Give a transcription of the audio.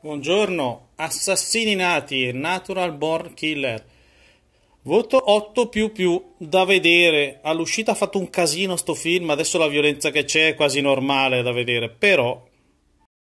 Buongiorno, Assassini Nati, Natural Born Killer. Voto 8 più più, da vedere. All'uscita ha fatto un casino sto film, adesso la violenza che c'è è quasi normale da vedere, però